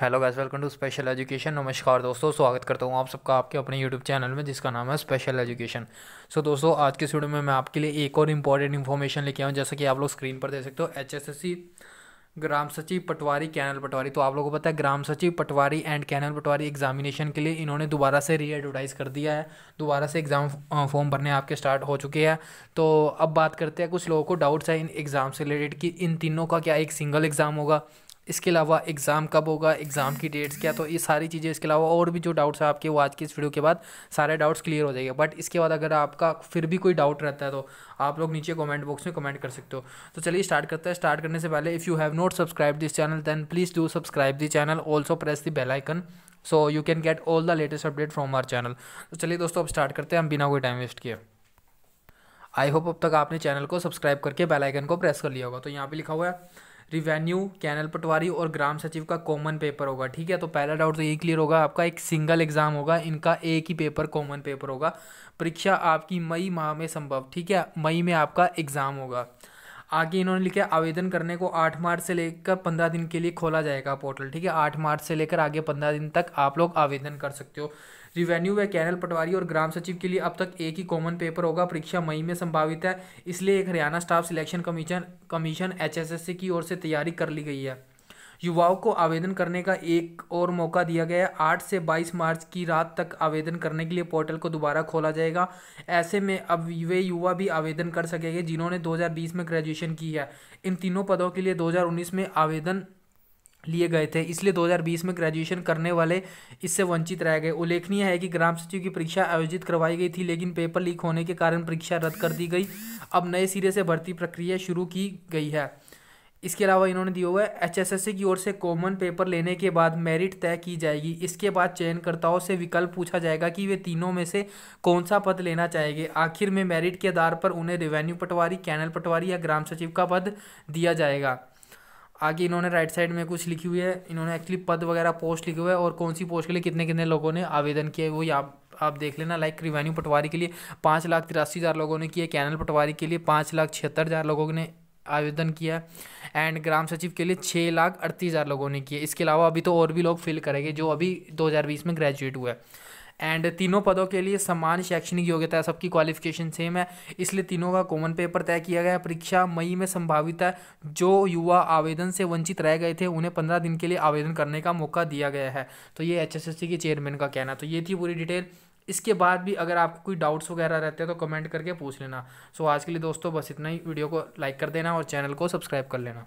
hello guys welcome to special education नमस्कार दोस्तों स्वागत करता हूँ आप सबका आपके अपने यूट्यूब चैनल में जिसका नाम है स्पेशल एजुकेशन सो दोस्तों आज के वीडियो में मैं आपके लिए एक और इम्पॉर्टेंट इन्फॉर्मेशन लेके आऊँ जैसा कि आप लोग स्क्रीन पर देख सकते हो सी ग्राम सचिव पटवारी कैनल पटवारी तो आप लोगों को पता है Gram Sachiv patwari and canal patwari examination के लिए इन्होंने दोबारा से री एडवर्टाइज़ कर दिया है दोबारा से एग्ज़ाम फॉर्म भरने आपके स्टार्ट हो चुके हैं तो अब बात करते हैं कुछ लोगों को डाउट्स है इन एग्ज़ाम से रिलेटेड कि इन तीनों का क्या एक सिंगल एग्ज़ाम होगा इसके अलावा एग्ज़ाम कब होगा एग्ज़ाम की डेट्स क्या तो ये सारी चीज़ें इसके अलावा और भी जो डाउट्स हैं आपके वो आज की इस वीडियो के बाद सारे डाउट्स क्लियर हो जाएंगे बट इसके बाद अगर आपका फिर भी कोई डाउट रहता है तो आप लोग नीचे कमेंट बॉक्स में कमेंट कर सकते हो तो चलिए स्टार्ट करते हैं स्टार्ट करने से पहले if you have not subscribe this channel then please do subscribe this channel also press the bell icon so you can get all the latest update from our channel तो चलिए दोस्तों अब स्टार्ट करते हैं हम बिना कोई टाइम वेस्ट किए आई होप अब तक आपने चैनल को सब्सक्राइब करके बेलाइकन को प्रेस कर लिया होगा तो यहाँ पर लिखा हुआ है रिवेन्यू कैनल पटवारी और ग्राम सचिव का कॉमन पेपर होगा ठीक है तो पहला डाउट तो यही क्लियर होगा आपका एक सिंगल एग्जाम होगा इनका एक ही पेपर कॉमन पेपर होगा परीक्षा आपकी मई माह में संभव ठीक है मई में आपका एग्ज़ाम होगा आगे इन्होंने लिखा आवेदन करने को आठ मार्च से लेकर पंद्रह दिन के लिए खोला जाएगा पोर्टल ठीक है आठ मार्च से लेकर आगे पंद्रह दिन तक आप लोग आवेदन कर सकते हो रिवेन्यू व कैनल पटवारी और ग्राम सचिव के लिए अब तक एक ही कॉमन पेपर होगा परीक्षा मई में संभावित है इसलिए एक Haryana staff selection commission commission HSSC की ओर से तैयारी कर ली गई है युवाओं को आवेदन करने का एक और मौका दिया गया है आठ से बाईस मार्च की रात तक आवेदन करने के लिए पोर्टल को दोबारा खोला जाएगा ऐसे में अब वे युवा भी आवेदन कर सकेंगे जिन्होंने 2020 में ग्रेजुएशन की है इन तीनों पदों के लिए 2019 में आवेदन लिए गए थे इसलिए 2020 में ग्रेजुएशन करने वाले इससे वंचित रह गए उल्लेखनीय है कि ग्राम सचिव की परीक्षा आयोजित करवाई गई थी लेकिन पेपर लीक होने के कारण परीक्षा रद्द कर दी गई अब नए सिरे से भर्ती प्रक्रिया शुरू की गई है इसके अलावा इन्होंने दिया हुआ है एचएसएससी की ओर से कॉमन पेपर लेने के बाद मेरिट तय की जाएगी इसके बाद चयनकर्ताओं से विकल्प पूछा जाएगा कि वे तीनों में से कौन सा पद लेना चाहेंगे आखिर में मेरिट के आधार पर उन्हें रेवेन्यू पटवारी कैनल पटवारी या ग्राम सचिव का पद दिया जाएगा आगे इन्होंने राइट साइड में कुछ लिखी हुई है इन्होंने एक्चुअली पद वगैरह पोस्ट लिखे हुए हैं और कौन सी पोस्ट के लिए कितने कितने लोगों ने आवेदन किया है वो आप आप देख लेना लाइक रिवेन्यू पटवारी के लिए पाँच लाख तिरासी हज़ार लोगों ने किया कैनल पटवारी के लिए पाँच लाख छिहत्तर हज़ार लोगों ने आवेदन किया एंड ग्राम सचिव के लिए छः लाख अड़तीस हज़ार लोगों ने किया इसके अलावा अभी तो और भी लोग फिल करेंगे जो अभी 2020 में ग्रेजुएट हुआ है एंड तीनों पदों के लिए समान शैक्षणिक योग्यता है सबकी क्वालिफिकेशन सेम है इसलिए तीनों का कॉमन पेपर तय किया गया परीक्षा मई में संभावित है जो युवा आवेदन से वंचित रह गए थे उन्हें पंद्रह दिन के लिए आवेदन करने का मौका दिया गया है तो ये एच के चेयरमैन का कहना तो ये थी पूरी डिटेल इसके बाद भी अगर आपको कोई डाउट्स वगैरह रहते हैं तो कमेंट करके पूछ लेना सो आज के लिए दोस्तों बस इतना ही वीडियो को लाइक कर देना और चैनल को सब्सक्राइब कर लेना